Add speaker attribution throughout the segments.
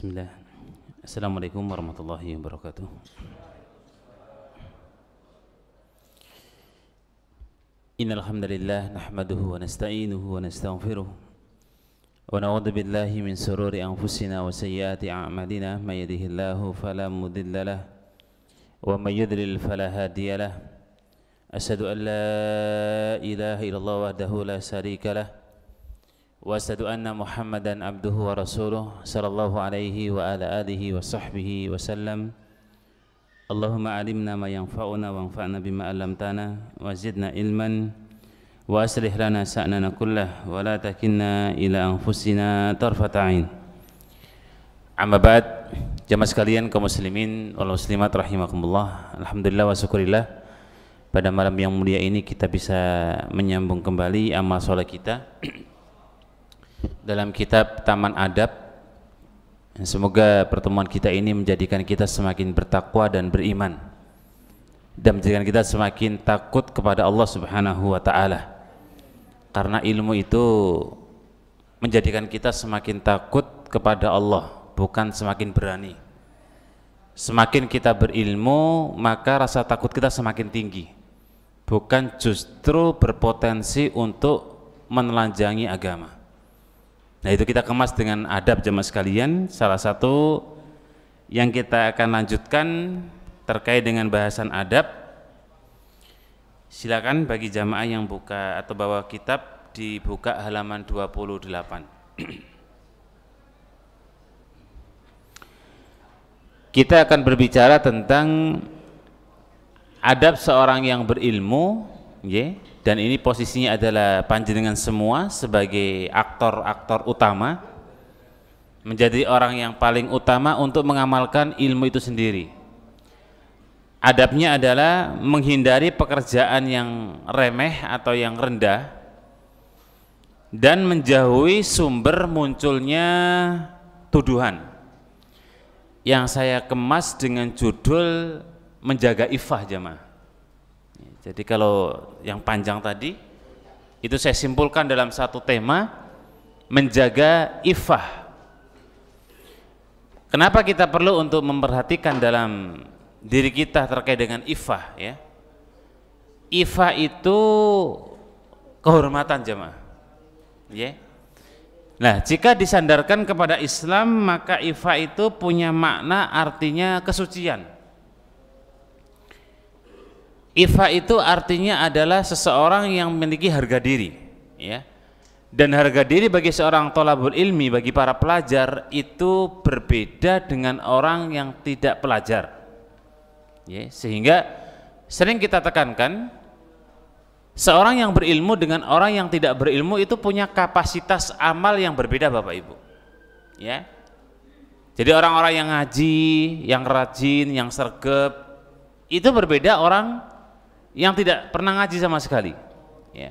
Speaker 1: بسم الله السلام عليكم ورحمة الله وبركاته إن الحمد لله نحمده ونستعينه ونستغفره ونعوذ بالله من سرور أنفسنا وسيئات أعمالنا من يده الله فلا مضل له ومن يضلل فلا هادي له أشهد أن لا إله إلا الله وحده لا شريك له واشهد ان محمدا عبده ورسوله صلى الله عليه وعلى اله وصحبه وسلم اللهم علمنا ما ينفعنا وانفعنا بما علمتنا وزدنا علما واصلح لنا شاننا كله ولا تكلنا الى انفسنا طرفه عين اما بعد jamaah sekalian kaum muslimin wal muslimat rahimakumullah alhamdulillah wa syukurillah pada malam yang mulia ini kita bisa menyambung kembali amal soleh kita dalam kitab Taman Adab semoga pertemuan kita ini menjadikan kita semakin bertakwa dan beriman dan menjadikan kita semakin takut kepada Allah Subhanahu wa taala. Karena ilmu itu menjadikan kita semakin takut kepada Allah, bukan semakin berani. Semakin kita berilmu, maka rasa takut kita semakin tinggi. Bukan justru berpotensi untuk menelanjangi agama. Nah itu kita kemas dengan adab jemaah sekalian. Salah satu yang kita akan lanjutkan terkait dengan bahasan adab. Silakan bagi jamaah yang buka atau bawa kitab dibuka halaman 28. kita akan berbicara tentang adab seorang yang berilmu, yeah, dan ini posisinya adalah panjenengan semua sebagai aktor-aktor utama menjadi orang yang paling utama untuk mengamalkan ilmu itu sendiri adabnya adalah menghindari pekerjaan yang remeh atau yang rendah dan menjauhi sumber munculnya tuduhan yang saya kemas dengan judul menjaga ifah jemaah. Jadi kalau yang panjang tadi itu saya simpulkan dalam satu tema menjaga ifah. Kenapa kita perlu untuk memperhatikan dalam diri kita terkait dengan ifah ya? Ifah itu kehormatan jemaah. Ya. Nah, jika disandarkan kepada Islam, maka ifah itu punya makna artinya kesucian Ifa itu artinya adalah seseorang yang memiliki harga diri, ya. Dan harga diri bagi seorang tolabul ilmi, bagi para pelajar itu berbeda dengan orang yang tidak pelajar. Ya, sehingga sering kita tekankan seorang yang berilmu dengan orang yang tidak berilmu itu punya kapasitas amal yang berbeda Bapak Ibu. Ya. Jadi orang-orang yang ngaji, yang rajin, yang sergap itu berbeda orang yang tidak pernah ngaji sama sekali ya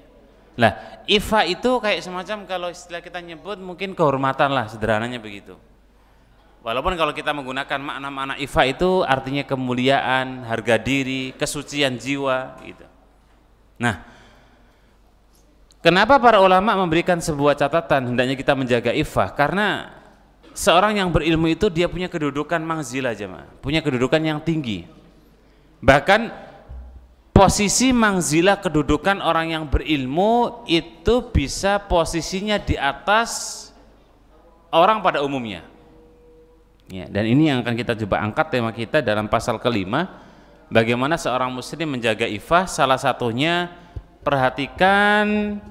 Speaker 1: lah ifa itu kayak semacam kalau istilah kita nyebut mungkin kehormatan lah sederhananya begitu walaupun kalau kita menggunakan makna-makna ifa itu artinya kemuliaan harga diri kesucian jiwa gitu nah kenapa para ulama memberikan sebuah catatan hendaknya kita menjaga ifa karena seorang yang berilmu itu dia punya kedudukan mangzilah jemaah punya kedudukan yang tinggi bahkan posisi mangzilah kedudukan orang yang berilmu itu bisa posisinya di atas orang pada umumnya. Ya, dan ini yang akan kita coba angkat tema kita dalam pasal kelima, bagaimana seorang muslim menjaga ifah salah satunya perhatikan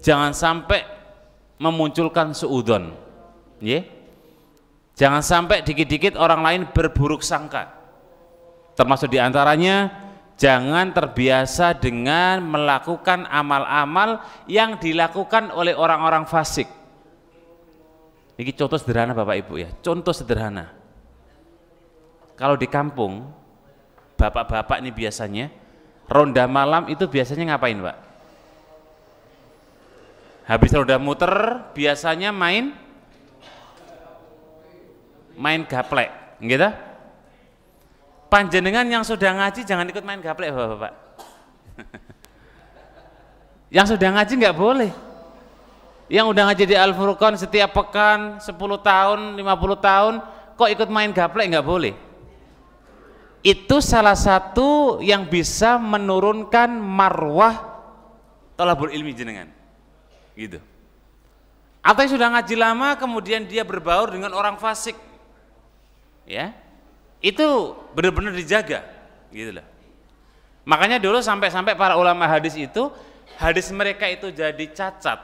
Speaker 1: jangan sampai memunculkan suudon. Ya. Jangan sampai dikit-dikit orang lain berburuk sangka. Termasuk diantaranya Jangan terbiasa dengan melakukan amal-amal yang dilakukan oleh orang-orang fasik. Ini contoh sederhana Bapak Ibu ya, contoh sederhana. Kalau di kampung, bapak-bapak ini biasanya, ronda malam itu biasanya ngapain Pak? Habis ronda muter, biasanya main main gaplek, gitu? panjenengan yang sudah ngaji jangan ikut main gaplek bapak-bapak. yang sudah ngaji nggak boleh. Yang udah ngaji di Al Furqan setiap pekan 10 tahun, 50 tahun, kok ikut main gaplek nggak boleh. Itu salah satu yang bisa menurunkan marwah telah ilmi jenengan. Gitu. Atau yang sudah ngaji lama kemudian dia berbaur dengan orang fasik. Ya, itu benar-benar dijaga gitu loh. Makanya dulu sampai-sampai para ulama hadis itu hadis mereka itu jadi cacat,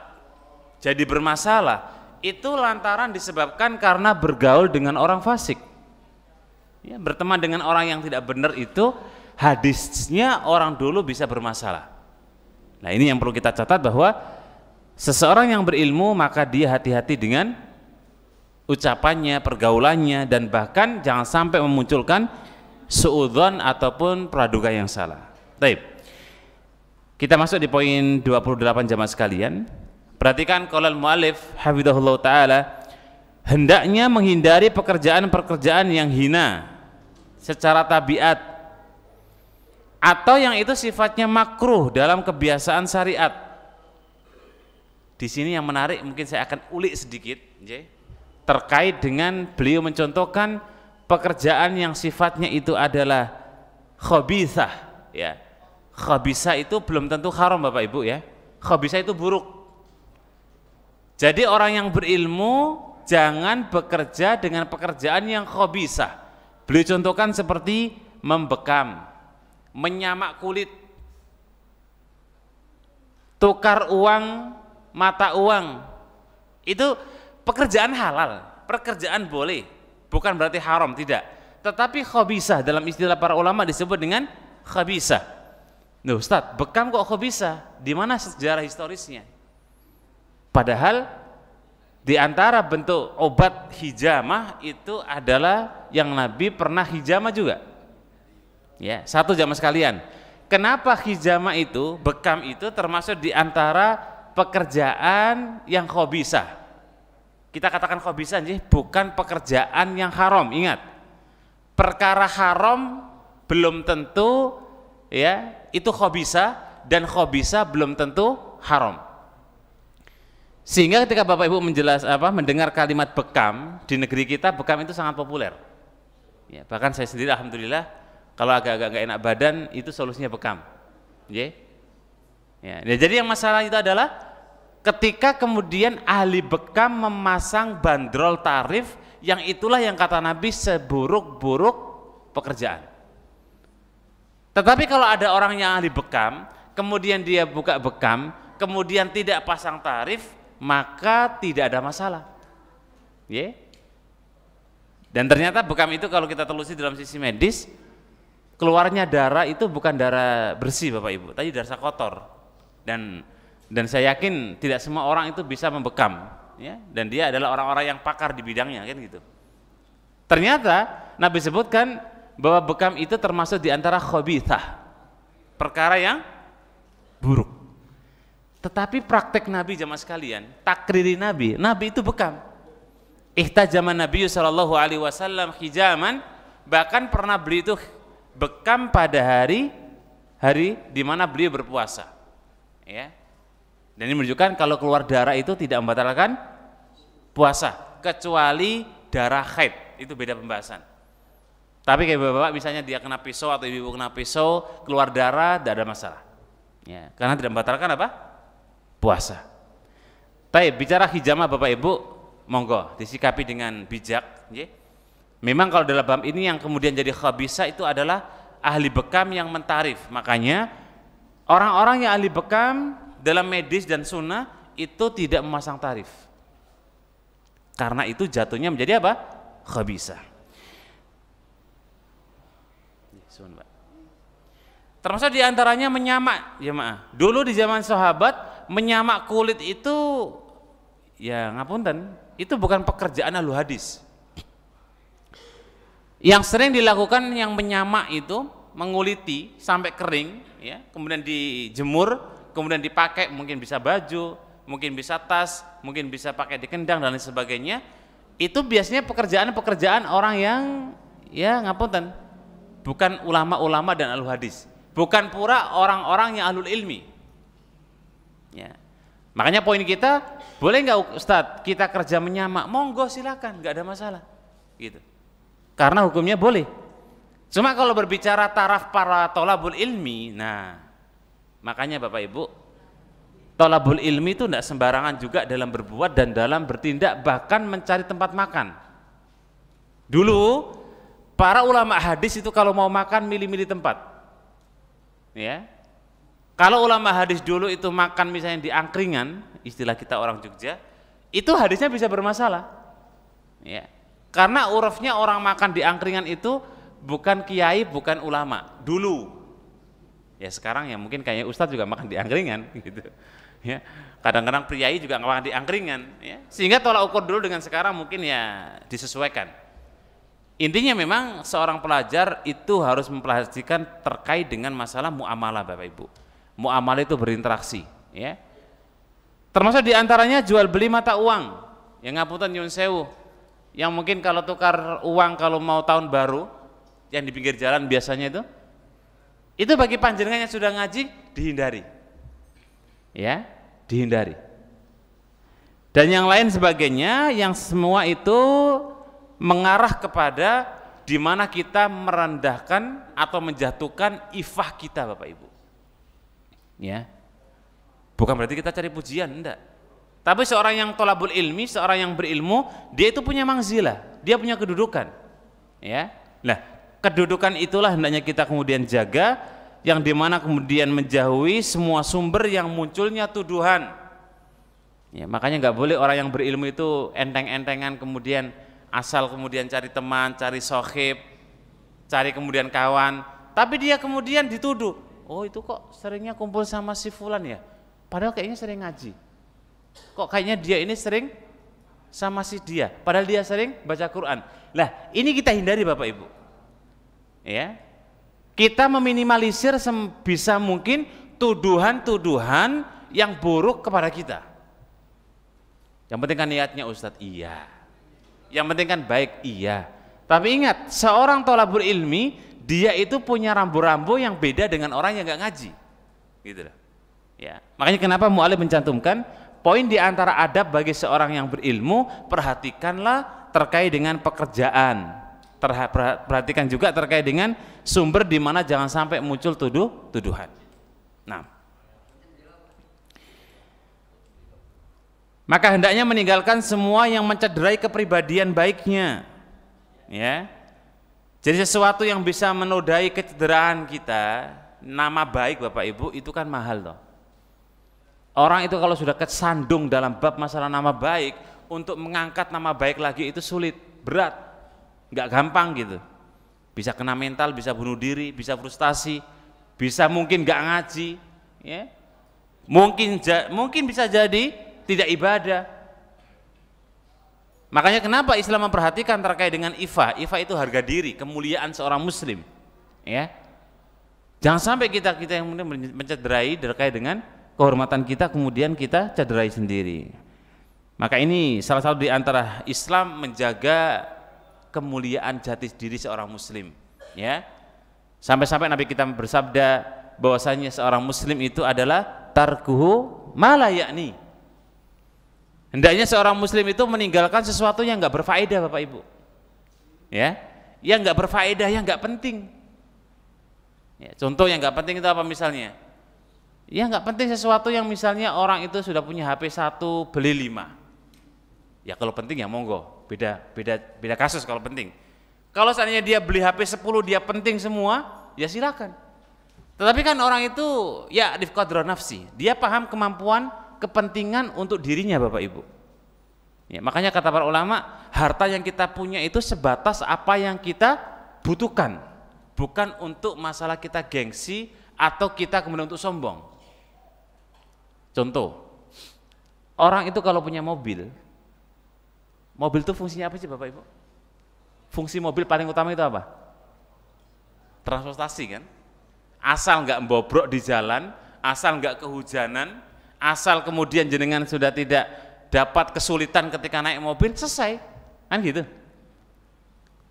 Speaker 1: jadi bermasalah. Itu lantaran disebabkan karena bergaul dengan orang fasik. Ya, berteman dengan orang yang tidak benar itu hadisnya orang dulu bisa bermasalah. Nah, ini yang perlu kita catat bahwa seseorang yang berilmu maka dia hati-hati dengan ucapannya, pergaulannya dan bahkan jangan sampai memunculkan suudzon ataupun praduga yang salah. Baik. Kita masuk di poin 28 jamaah sekalian. Perhatikan kolal mualif hafizahullah taala hendaknya menghindari pekerjaan-pekerjaan yang hina secara tabiat atau yang itu sifatnya makruh dalam kebiasaan syariat. Di sini yang menarik mungkin saya akan ulik sedikit, terkait dengan beliau mencontohkan pekerjaan yang sifatnya itu adalah khobisah ya khobisah itu belum tentu haram Bapak Ibu ya khobisah itu buruk jadi orang yang berilmu jangan bekerja dengan pekerjaan yang khobisah beliau contohkan seperti membekam menyamak kulit tukar uang mata uang itu pekerjaan halal, pekerjaan boleh, bukan berarti haram, tidak. Tetapi khabisa dalam istilah para ulama disebut dengan khabisa. Nah Ustaz, bekam kok khabisa? Di mana sejarah historisnya? Padahal di antara bentuk obat hijamah itu adalah yang Nabi pernah hijamah juga. Ya, satu jamaah sekalian. Kenapa hijamah itu, bekam itu termasuk di antara pekerjaan yang khabisah? Kita katakan khobisan sih bukan pekerjaan yang haram. Ingat, perkara haram belum tentu ya itu khobisa dan khobisa belum tentu haram. Sehingga ketika Bapak Ibu menjelas apa mendengar kalimat bekam di negeri kita bekam itu sangat populer. Ya, bahkan saya sendiri alhamdulillah kalau agak-agak nggak enak badan itu solusinya bekam. Ya. Ya, jadi yang masalah itu adalah ketika kemudian ahli bekam memasang bandrol tarif yang itulah yang kata Nabi seburuk-buruk pekerjaan. Tetapi kalau ada orang yang ahli bekam, kemudian dia buka bekam, kemudian tidak pasang tarif, maka tidak ada masalah. Ya. Yeah. Dan ternyata bekam itu kalau kita telusuri dalam sisi medis, keluarnya darah itu bukan darah bersih Bapak Ibu, Tadi darah kotor. Dan dan saya yakin tidak semua orang itu bisa membekam ya dan dia adalah orang-orang yang pakar di bidangnya kan gitu ternyata Nabi sebutkan bahwa bekam itu termasuk diantara antara khobithah perkara yang buruk tetapi praktek Nabi zaman sekalian takriri Nabi, Nabi itu bekam ihtajaman Nabi Shallallahu Alaihi Wasallam hijaman bahkan pernah beli itu bekam pada hari hari di mana beliau berpuasa ya dan ini menunjukkan kalau keluar darah itu tidak membatalkan puasa, kecuali darah haid. Itu beda pembahasan. Tapi kayak bapak-bapak misalnya dia kena pisau atau ibu kena pisau, keluar darah, tidak ada masalah. Ya, karena tidak membatalkan apa? Puasa. Tapi bicara hijama bapak ibu, monggo disikapi dengan bijak. Ya. Memang kalau dalam bab ini yang kemudian jadi khabisa itu adalah ahli bekam yang mentarif. Makanya orang-orang yang ahli bekam dalam medis dan sunnah itu tidak memasang tarif karena itu jatuhnya menjadi apa? khabisa termasuk diantaranya menyamak ya maaf dulu di zaman sahabat menyamak kulit itu ya ngapunten itu bukan pekerjaan ahlu hadis yang sering dilakukan yang menyamak itu menguliti sampai kering ya kemudian dijemur kemudian dipakai mungkin bisa baju, mungkin bisa tas, mungkin bisa pakai di kendang dan lain sebagainya. Itu biasanya pekerjaan-pekerjaan orang yang ya ngapunten, bukan ulama-ulama dan alul hadis, bukan pura orang-orang yang alul ilmi. Ya. Makanya poin kita, boleh nggak Ustadz kita kerja menyamak? Monggo silakan, nggak ada masalah. Gitu. Karena hukumnya boleh. Cuma kalau berbicara taraf para tolabul ilmi, nah Makanya Bapak Ibu, tolabul ilmi itu tidak sembarangan juga dalam berbuat dan dalam bertindak, bahkan mencari tempat makan. Dulu para ulama hadis itu kalau mau makan milih-milih tempat. Ya. Kalau ulama hadis dulu itu makan misalnya di angkringan, istilah kita orang Jogja, itu hadisnya bisa bermasalah. Ya. Karena urufnya orang makan di angkringan itu bukan kiai, bukan ulama. Dulu ya sekarang ya mungkin kayaknya Ustadz juga makan di angkringan gitu ya kadang-kadang priai juga makan di angkringan ya sehingga tolak ukur dulu dengan sekarang mungkin ya disesuaikan intinya memang seorang pelajar itu harus memperhatikan terkait dengan masalah muamalah Bapak Ibu muamalah itu berinteraksi ya termasuk diantaranya jual beli mata uang yang ngapunten nyun yang mungkin kalau tukar uang kalau mau tahun baru yang di pinggir jalan biasanya itu itu bagi panjenengan yang sudah ngaji dihindari. Ya, dihindari. Dan yang lain sebagainya yang semua itu mengarah kepada di mana kita merendahkan atau menjatuhkan ifah kita Bapak Ibu. Ya. Bukan berarti kita cari pujian, enggak. Tapi seorang yang tolabul ilmi, seorang yang berilmu, dia itu punya mangzilah, dia punya kedudukan. Ya. Nah, kedudukan itulah hendaknya kita kemudian jaga yang dimana kemudian menjauhi semua sumber yang munculnya tuduhan ya, makanya nggak boleh orang yang berilmu itu enteng-entengan kemudian asal kemudian cari teman cari sohib cari kemudian kawan tapi dia kemudian dituduh oh itu kok seringnya kumpul sama si fulan ya padahal kayaknya sering ngaji kok kayaknya dia ini sering sama si dia padahal dia sering baca Quran lah ini kita hindari Bapak Ibu ya kita meminimalisir sebisa mungkin tuduhan-tuduhan yang buruk kepada kita yang penting kan niatnya Ustadz iya yang penting kan baik iya tapi ingat seorang tolabur ilmi dia itu punya rambu-rambu yang beda dengan orang yang nggak ngaji gitu loh ya makanya kenapa mu'alib mencantumkan poin diantara adab bagi seorang yang berilmu perhatikanlah terkait dengan pekerjaan perhatikan juga terkait dengan sumber di mana jangan sampai muncul tuduh tuduhan. Nah, maka hendaknya meninggalkan semua yang mencederai kepribadian baiknya, ya. Jadi sesuatu yang bisa menodai kecederaan kita, nama baik Bapak Ibu itu kan mahal loh. Orang itu kalau sudah kesandung dalam bab masalah nama baik, untuk mengangkat nama baik lagi itu sulit, berat nggak gampang gitu bisa kena mental bisa bunuh diri bisa frustasi bisa mungkin nggak ngaji ya mungkin mungkin bisa jadi tidak ibadah makanya kenapa Islam memperhatikan terkait dengan ifa ifa itu harga diri kemuliaan seorang muslim ya jangan sampai kita kita yang mencederai terkait dengan kehormatan kita kemudian kita cederai sendiri maka ini salah satu di antara Islam menjaga kemuliaan jati diri seorang muslim ya sampai-sampai Nabi kita bersabda bahwasanya seorang muslim itu adalah tarkuhu yakni hendaknya seorang muslim itu meninggalkan sesuatu yang nggak berfaedah Bapak Ibu ya yang nggak berfaedah yang nggak penting ya, contoh yang nggak penting itu apa misalnya ya nggak penting sesuatu yang misalnya orang itu sudah punya HP satu beli lima ya kalau penting ya monggo Beda beda beda kasus kalau penting. Kalau seandainya dia beli HP 10 dia penting semua, ya silakan. Tetapi kan orang itu ya arif nafsi, dia paham kemampuan kepentingan untuk dirinya Bapak Ibu. Ya, makanya kata para ulama, harta yang kita punya itu sebatas apa yang kita butuhkan, bukan untuk masalah kita gengsi atau kita kemudian untuk sombong. Contoh, orang itu kalau punya mobil, Mobil itu fungsinya apa sih Bapak Ibu? Fungsi mobil paling utama itu apa? Transportasi kan? Asal nggak membobrok di jalan, asal nggak kehujanan, asal kemudian jenengan sudah tidak dapat kesulitan ketika naik mobil, selesai. Kan gitu.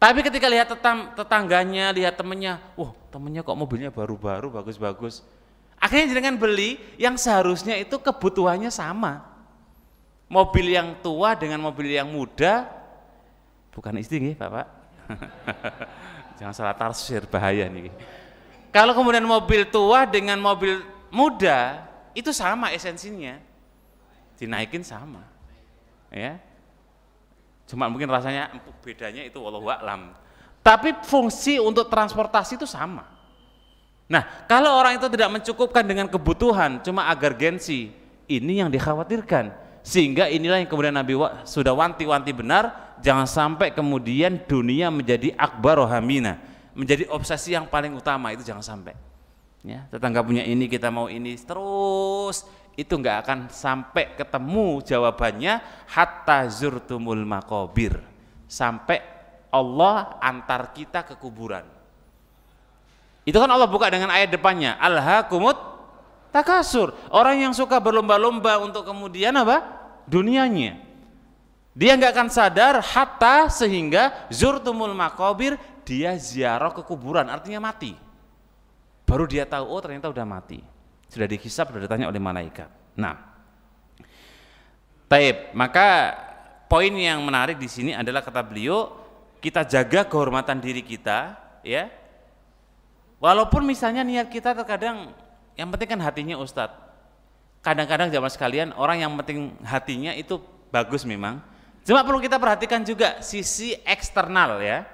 Speaker 1: Tapi ketika lihat tetam, tetangganya, lihat temennya, wah temennya kok mobilnya baru-baru, bagus-bagus. Akhirnya jenengan beli yang seharusnya itu kebutuhannya sama mobil yang tua dengan mobil yang muda bukan istri nih bapak jangan salah tafsir bahaya nih kalau kemudian mobil tua dengan mobil muda itu sama esensinya dinaikin sama ya cuma mungkin rasanya bedanya itu walau alam tapi fungsi untuk transportasi itu sama nah kalau orang itu tidak mencukupkan dengan kebutuhan cuma agar gensi ini yang dikhawatirkan sehingga inilah yang kemudian Nabi sudah wanti-wanti benar jangan sampai kemudian dunia menjadi akbar rohamina menjadi obsesi yang paling utama itu jangan sampai ya tetangga punya ini kita mau ini terus itu nggak akan sampai ketemu jawabannya hatta zurtumul makobir sampai Allah antar kita ke kuburan itu kan Allah buka dengan ayat depannya alha kumut takasur orang yang suka berlomba-lomba untuk kemudian apa dunianya. Dia nggak akan sadar hatta sehingga zurtumul makobir dia ziarah ke kuburan, artinya mati. Baru dia tahu, oh ternyata udah mati. Sudah dihisap, sudah ditanya oleh malaikat. Nah, taib, maka poin yang menarik di sini adalah kata beliau, kita jaga kehormatan diri kita, ya. Walaupun misalnya niat kita terkadang, yang penting kan hatinya Ustadz, kadang-kadang zaman sekalian orang yang penting hatinya itu bagus memang. Cuma perlu kita perhatikan juga sisi eksternal ya.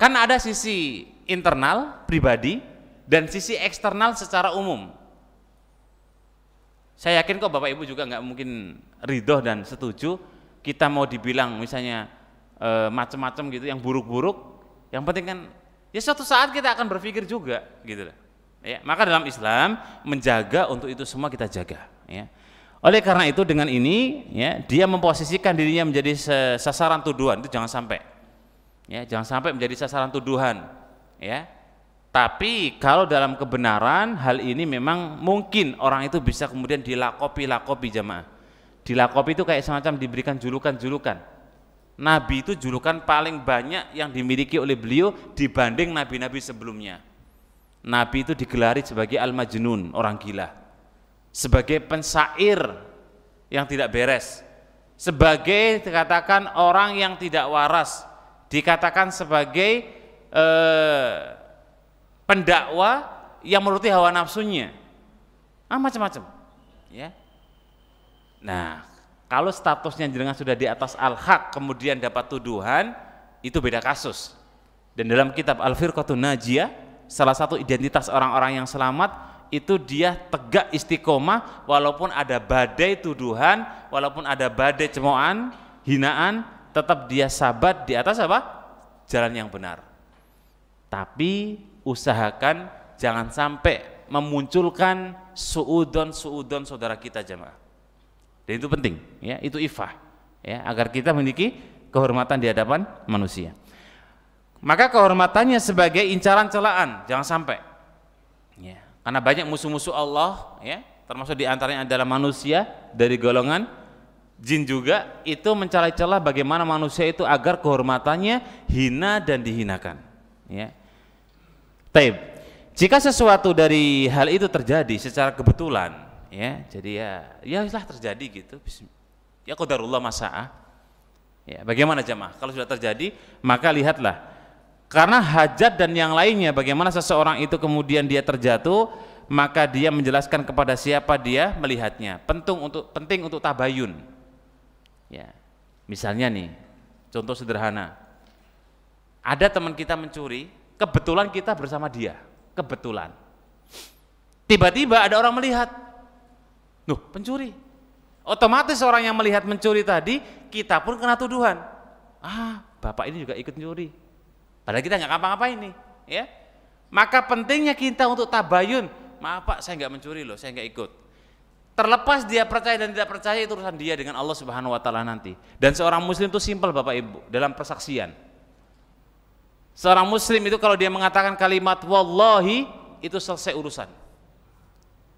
Speaker 1: Kan ada sisi internal pribadi dan sisi eksternal secara umum. Saya yakin kok Bapak Ibu juga nggak mungkin ridho dan setuju kita mau dibilang misalnya e, eh, macam-macam gitu yang buruk-buruk. Yang penting kan ya suatu saat kita akan berpikir juga gitu loh. Ya, maka dalam Islam menjaga untuk itu semua kita jaga. Ya. Oleh karena itu dengan ini ya, dia memposisikan dirinya menjadi sasaran tuduhan itu jangan sampai. Ya, jangan sampai menjadi sasaran tuduhan. Ya. Tapi kalau dalam kebenaran hal ini memang mungkin orang itu bisa kemudian dilakopi-lakopi jamaah. Dilakopi itu kayak semacam diberikan julukan-julukan. Nabi itu julukan paling banyak yang dimiliki oleh beliau dibanding nabi-nabi sebelumnya Nabi itu digelari sebagai al-majnun, orang gila. Sebagai pensair yang tidak beres. Sebagai dikatakan orang yang tidak waras. Dikatakan sebagai eh, pendakwa yang menuruti hawa nafsunya. Ah macam-macam. Ya. Nah, kalau statusnya jenengan sudah di atas al-haq kemudian dapat tuduhan, itu beda kasus. Dan dalam kitab Al-Firqatun Najiyah salah satu identitas orang-orang yang selamat itu dia tegak istiqomah walaupun ada badai tuduhan, walaupun ada badai cemoan, hinaan, tetap dia sabat di atas apa? jalan yang benar. Tapi usahakan jangan sampai memunculkan suudon suudon saudara kita jemaah. Dan itu penting, ya, itu ifah, ya, agar kita memiliki kehormatan di hadapan manusia maka kehormatannya sebagai incaran celaan jangan sampai ya. karena banyak musuh-musuh Allah ya termasuk diantaranya adalah manusia dari golongan jin juga itu mencela-cela bagaimana manusia itu agar kehormatannya hina dan dihinakan ya Taib. jika sesuatu dari hal itu terjadi secara kebetulan ya jadi ya ya lah terjadi gitu ya qadarullah masa'ah ya bagaimana jamaah kalau sudah terjadi maka lihatlah karena hajat dan yang lainnya bagaimana seseorang itu kemudian dia terjatuh maka dia menjelaskan kepada siapa dia melihatnya. Penting untuk penting untuk tabayun. Ya. Misalnya nih, contoh sederhana. Ada teman kita mencuri, kebetulan kita bersama dia. Kebetulan. Tiba-tiba ada orang melihat. Nuh, pencuri. Otomatis orang yang melihat mencuri tadi, kita pun kena tuduhan. Ah, bapak ini juga ikut mencuri Padahal kita nggak ngapa-ngapain nih, ya. Maka pentingnya kita untuk tabayun. Maaf Pak, saya nggak mencuri loh, saya nggak ikut. Terlepas dia percaya dan tidak percaya itu urusan dia dengan Allah Subhanahu wa taala nanti. Dan seorang muslim itu simpel Bapak Ibu dalam persaksian. Seorang muslim itu kalau dia mengatakan kalimat wallahi itu selesai urusan.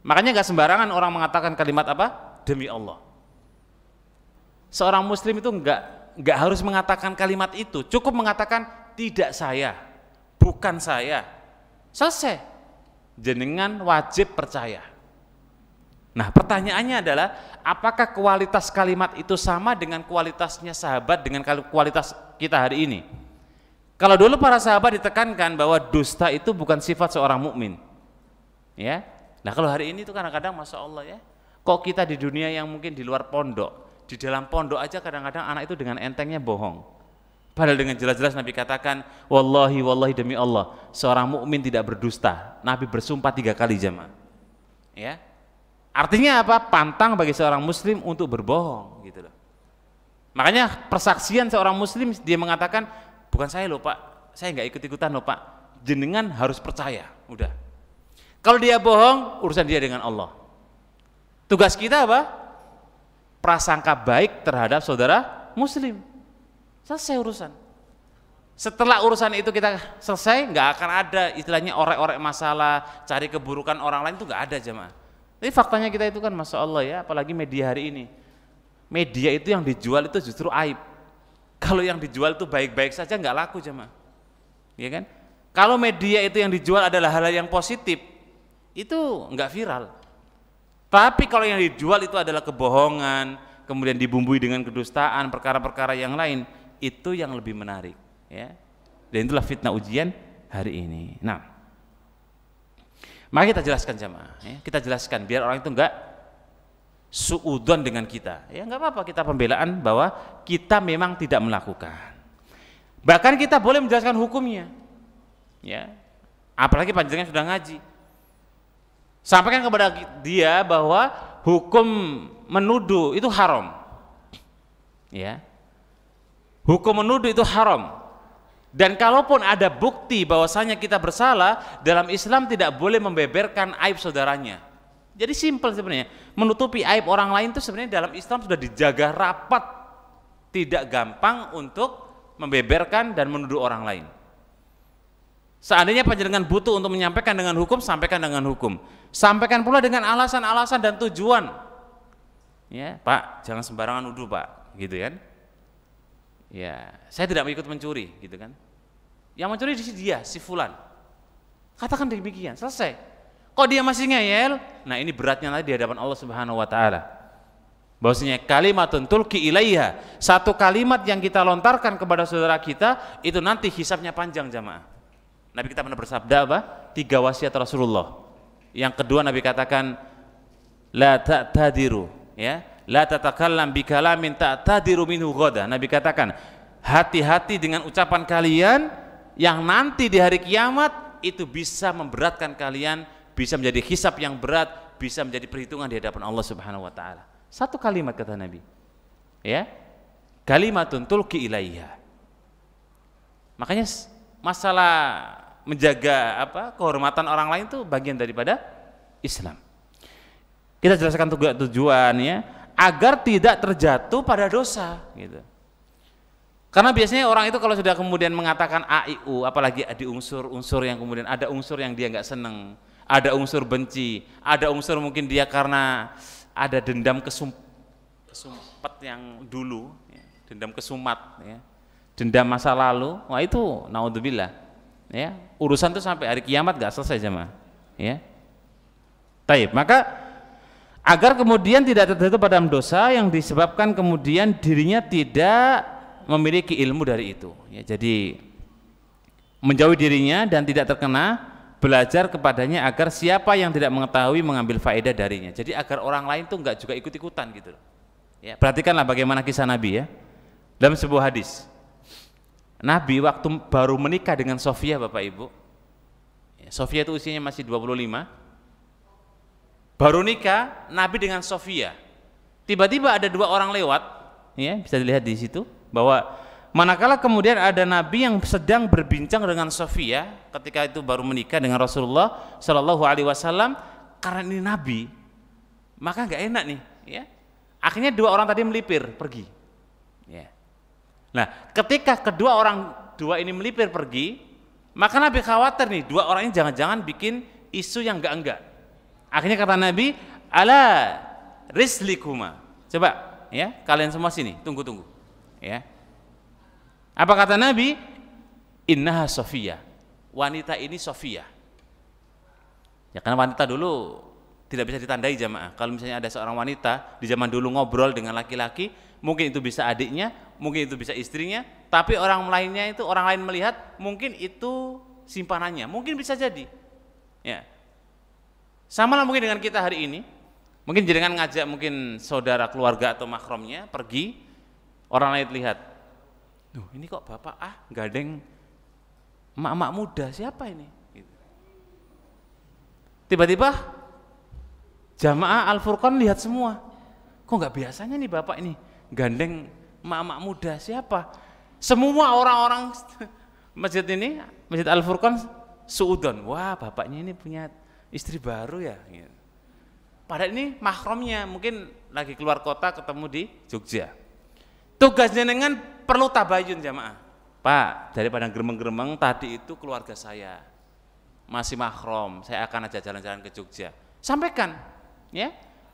Speaker 1: Makanya nggak sembarangan orang mengatakan kalimat apa? Demi Allah. Seorang muslim itu nggak nggak harus mengatakan kalimat itu, cukup mengatakan tidak saya, bukan saya. Selesai. Jenengan wajib percaya. Nah, pertanyaannya adalah apakah kualitas kalimat itu sama dengan kualitasnya sahabat dengan kualitas kita hari ini? Kalau dulu para sahabat ditekankan bahwa dusta itu bukan sifat seorang mukmin. Ya. Nah, kalau hari ini itu kadang-kadang Masya Allah ya, kok kita di dunia yang mungkin di luar pondok, di dalam pondok aja kadang-kadang anak itu dengan entengnya bohong Padahal dengan jelas-jelas Nabi katakan, wallahi wallahi demi Allah, seorang mukmin tidak berdusta. Nabi bersumpah tiga kali jemaah. Ya, artinya apa? Pantang bagi seorang muslim untuk berbohong gitu loh. Makanya persaksian seorang muslim dia mengatakan, bukan saya loh pak, saya nggak ikut-ikutan loh pak, jenengan harus percaya. Udah. Kalau dia bohong, urusan dia dengan Allah. Tugas kita apa? Prasangka baik terhadap saudara muslim Selesai urusan. Setelah urusan itu kita selesai, nggak akan ada istilahnya orek-orek masalah, cari keburukan orang lain itu nggak ada jemaah. Tapi faktanya kita itu kan masya Allah ya, apalagi media hari ini. Media itu yang dijual itu justru aib. Kalau yang dijual itu baik-baik saja nggak laku jemaah, ya kan? Kalau media itu yang dijual adalah hal-hal yang positif, itu nggak viral. Tapi kalau yang dijual itu adalah kebohongan, kemudian dibumbui dengan kedustaan, perkara-perkara yang lain, itu yang lebih menarik ya dan itulah fitnah ujian hari ini nah mari kita jelaskan sama, ya. kita jelaskan biar orang itu enggak suudon dengan kita ya enggak apa-apa kita pembelaan bahwa kita memang tidak melakukan bahkan kita boleh menjelaskan hukumnya ya apalagi panjangnya sudah ngaji sampaikan kepada dia bahwa hukum menuduh itu haram ya Hukum menuduh itu haram. Dan kalaupun ada bukti bahwasanya kita bersalah, dalam Islam tidak boleh membeberkan aib saudaranya. Jadi simpel sebenarnya. Menutupi aib orang lain itu sebenarnya dalam Islam sudah dijaga rapat. Tidak gampang untuk membeberkan dan menuduh orang lain. Seandainya panjenengan butuh untuk menyampaikan dengan hukum, sampaikan dengan hukum. Sampaikan pula dengan alasan-alasan dan tujuan. Ya, Pak, jangan sembarangan nuduh, Pak, gitu kan? Ya. Ya, saya tidak ikut mencuri, gitu kan? Yang mencuri di dia, si fulan. Katakan demikian, selesai. Kok dia masih ngeyel? Nah, ini beratnya lagi di hadapan Allah Subhanahu wa taala. Bahwasanya kalimatun tulki ilaiha, satu kalimat yang kita lontarkan kepada saudara kita itu nanti hisapnya panjang jamaah. Nabi kita pernah bersabda apa? Tiga wasiat Rasulullah. Yang kedua Nabi katakan la ta'tadiru, ya la tatakallam bi kalamin ta'tadiru minhu ghadah. Nabi katakan, hati-hati dengan ucapan kalian yang nanti di hari kiamat itu bisa memberatkan kalian, bisa menjadi hisap yang berat, bisa menjadi perhitungan di hadapan Allah Subhanahu wa taala. Satu kalimat kata Nabi. Ya. Kalimatun tulqi ilaiha. Makanya masalah menjaga apa kehormatan orang lain itu bagian daripada Islam. Kita jelaskan tujuannya agar tidak terjatuh pada dosa gitu. Karena biasanya orang itu kalau sudah kemudian mengatakan AIU, apalagi ada unsur-unsur yang kemudian ada unsur yang dia nggak seneng, ada unsur benci, ada unsur mungkin dia karena ada dendam kesum, kesumpet yang dulu, ya, dendam kesumat, ya, dendam masa lalu, wah itu naudzubillah, ya urusan itu sampai hari kiamat nggak selesai jemaah, ya. Taib, maka agar kemudian tidak tertutup pada dosa yang disebabkan kemudian dirinya tidak memiliki ilmu dari itu ya jadi menjauhi dirinya dan tidak terkena belajar kepadanya agar siapa yang tidak mengetahui mengambil faedah darinya jadi agar orang lain tuh enggak juga ikut-ikutan gitu ya perhatikanlah bagaimana kisah Nabi ya dalam sebuah hadis Nabi waktu baru menikah dengan Sofia Bapak Ibu ya, Sofia itu usianya masih 25 baru nikah Nabi dengan Sofia. Tiba-tiba ada dua orang lewat, ya bisa dilihat di situ bahwa manakala kemudian ada Nabi yang sedang berbincang dengan Sofia ketika itu baru menikah dengan Rasulullah Shallallahu Alaihi Wasallam karena ini Nabi maka nggak enak nih, ya akhirnya dua orang tadi melipir pergi. Ya. Nah ketika kedua orang dua ini melipir pergi maka Nabi khawatir nih dua orang ini jangan-jangan bikin isu yang enggak-enggak Akhirnya kata Nabi, ala rislikuma. Coba ya, kalian semua sini, tunggu-tunggu. Ya. Apa kata Nabi? Inna Sofia. Wanita ini Sofia. Ya karena wanita dulu tidak bisa ditandai jamaah. Kalau misalnya ada seorang wanita di zaman dulu ngobrol dengan laki-laki, mungkin itu bisa adiknya, mungkin itu bisa istrinya, tapi orang lainnya itu orang lain melihat mungkin itu simpanannya, mungkin bisa jadi. Ya, sama lah mungkin dengan kita hari ini. Mungkin jenengan ngajak mungkin saudara keluarga atau makromnya pergi, orang lain lihat. Duh, ini kok bapak ah gadeng emak-emak muda siapa ini? Gitu. Tiba-tiba jamaah Al Furqan lihat semua. Kok nggak biasanya nih bapak ini gandeng emak-emak muda siapa? Semua orang-orang masjid ini, masjid Al Furqan suudon. Wah bapaknya ini punya istri baru ya gitu. Padahal ini mahramnya mungkin lagi keluar kota ketemu di Jogja. Tugasnya jenengan perlu tabayun jamaah. Pak, daripada geremeng-geremeng tadi itu keluarga saya masih mahram, saya akan aja jalan-jalan ke Jogja. Sampaikan, ya.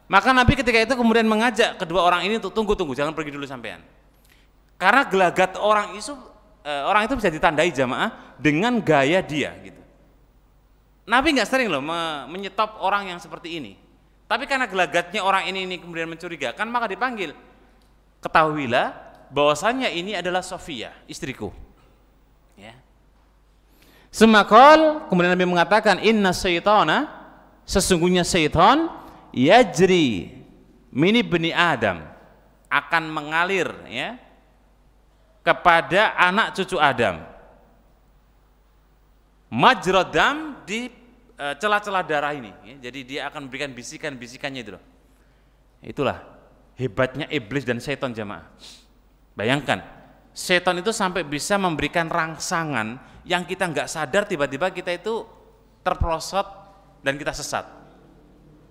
Speaker 1: Maka Nabi ketika itu kemudian mengajak kedua orang ini untuk tunggu-tunggu, jangan pergi dulu sampean. Karena gelagat orang itu eh, orang itu bisa ditandai jamaah dengan gaya dia gitu. Nabi nggak sering loh me menyetop orang yang seperti ini. Tapi karena gelagatnya orang ini ini kemudian mencurigakan maka dipanggil. Ketahuilah bahwasanya ini adalah Sofia, istriku. Ya. Semakol kemudian Nabi mengatakan inna syaitana sesungguhnya syaitan yajri mini beni Adam akan mengalir ya kepada anak cucu Adam. Majrodam di Eh, celah-celah darah ini. Ya. Jadi dia akan memberikan bisikan-bisikannya itu loh. Itulah hebatnya iblis dan setan jemaah Bayangkan, setan itu sampai bisa memberikan rangsangan yang kita nggak sadar tiba-tiba kita itu terprosot dan kita sesat.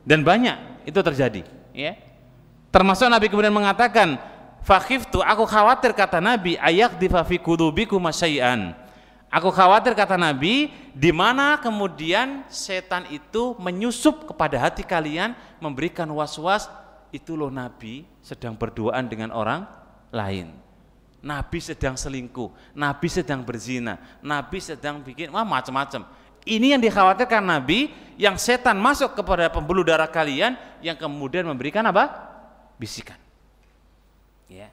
Speaker 1: Dan banyak itu terjadi, ya. Termasuk Nabi kemudian mengatakan, "Fakhiftu, aku khawatir kata Nabi, ayak difafi kudubiku masyian." Aku khawatir kata Nabi, di mana kemudian setan itu menyusup kepada hati kalian, memberikan was-was, itu loh Nabi sedang berduaan dengan orang lain. Nabi sedang selingkuh, Nabi sedang berzina, Nabi sedang bikin wah macam-macam. Ini yang dikhawatirkan Nabi, yang setan masuk kepada pembuluh darah kalian, yang kemudian memberikan apa? Bisikan. Ya.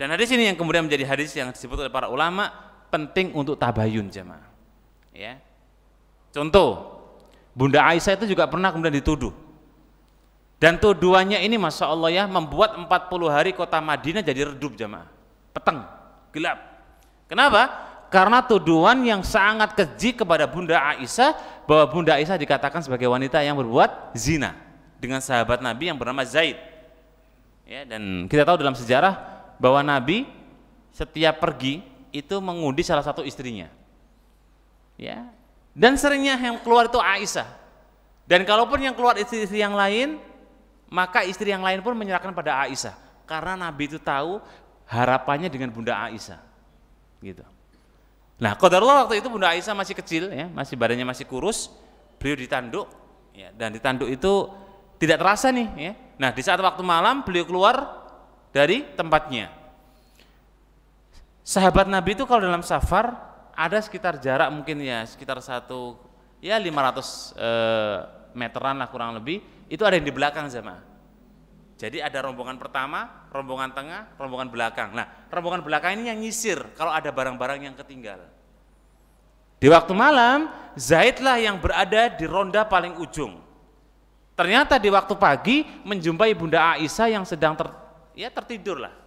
Speaker 1: Dan hadis ini yang kemudian menjadi hadis yang disebut oleh para ulama, penting untuk tabayun jemaah. Ya. Contoh, Bunda Aisyah itu juga pernah kemudian dituduh. Dan tuduhannya ini Masya Allah ya membuat 40 hari kota Madinah jadi redup jemaah. Peteng, gelap. Kenapa? Karena tuduhan yang sangat keji kepada Bunda Aisyah bahwa Bunda Aisyah dikatakan sebagai wanita yang berbuat zina dengan sahabat Nabi yang bernama Zaid. Ya, dan kita tahu dalam sejarah bahwa Nabi setiap pergi itu mengundi salah satu istrinya. Ya. Dan seringnya yang keluar itu Aisyah. Dan kalaupun yang keluar istri-istri yang lain, maka istri yang lain pun menyerahkan pada Aisyah karena Nabi itu tahu harapannya dengan Bunda Aisyah. Gitu. Nah, qadarullah waktu itu Bunda Aisyah masih kecil ya, masih badannya masih kurus, beliau ditanduk ya, dan ditanduk itu tidak terasa nih ya. Nah, di saat waktu malam beliau keluar dari tempatnya sahabat Nabi itu kalau dalam safar ada sekitar jarak mungkin ya sekitar satu ya 500 e, eh, meteran lah kurang lebih itu ada yang di belakang zama. Jadi ada rombongan pertama, rombongan tengah, rombongan belakang. Nah, rombongan belakang ini yang nyisir kalau ada barang-barang yang ketinggal. Di waktu malam, Zaidlah yang berada di ronda paling ujung. Ternyata di waktu pagi menjumpai Bunda Aisyah yang sedang ter, ya tertidur lah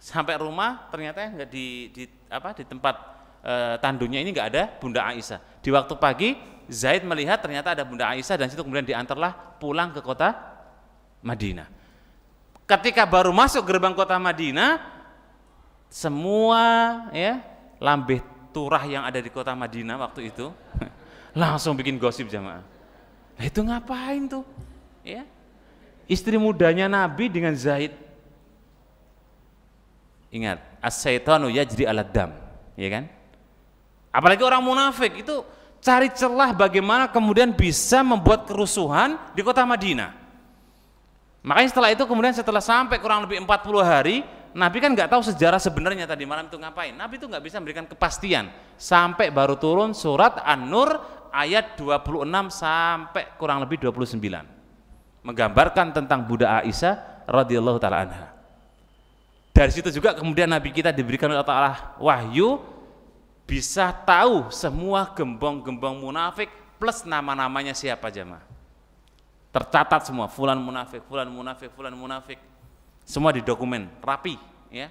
Speaker 1: sampai rumah ternyata nggak di, di apa di tempat e, eh, tandunya ini nggak ada Bunda Aisyah. Di waktu pagi Zaid melihat ternyata ada Bunda Aisyah dan situ kemudian diantarlah pulang ke kota Madinah. Ketika baru masuk gerbang kota Madinah, semua ya lambeh turah yang ada di kota Madinah waktu itu langsung bikin gosip jamaah. Nah, itu ngapain tuh? Ya. Istri mudanya Nabi dengan Zaid Ingat, as-syaitanu jadi alat dam, ya kan? Apalagi orang munafik itu cari celah bagaimana kemudian bisa membuat kerusuhan di kota Madinah. Makanya setelah itu kemudian setelah sampai kurang lebih 40 hari, Nabi kan nggak tahu sejarah sebenarnya tadi malam itu ngapain. Nabi itu nggak bisa memberikan kepastian sampai baru turun surat An-Nur ayat 26 sampai kurang lebih 29. Menggambarkan tentang Buddha Aisyah radhiyallahu taala anha dari situ juga kemudian Nabi kita diberikan oleh Allah wahyu bisa tahu semua gembong-gembong munafik plus nama-namanya siapa jemaah. Tercatat semua, fulan munafik, fulan munafik, fulan munafik. Semua di dokumen, rapi, ya.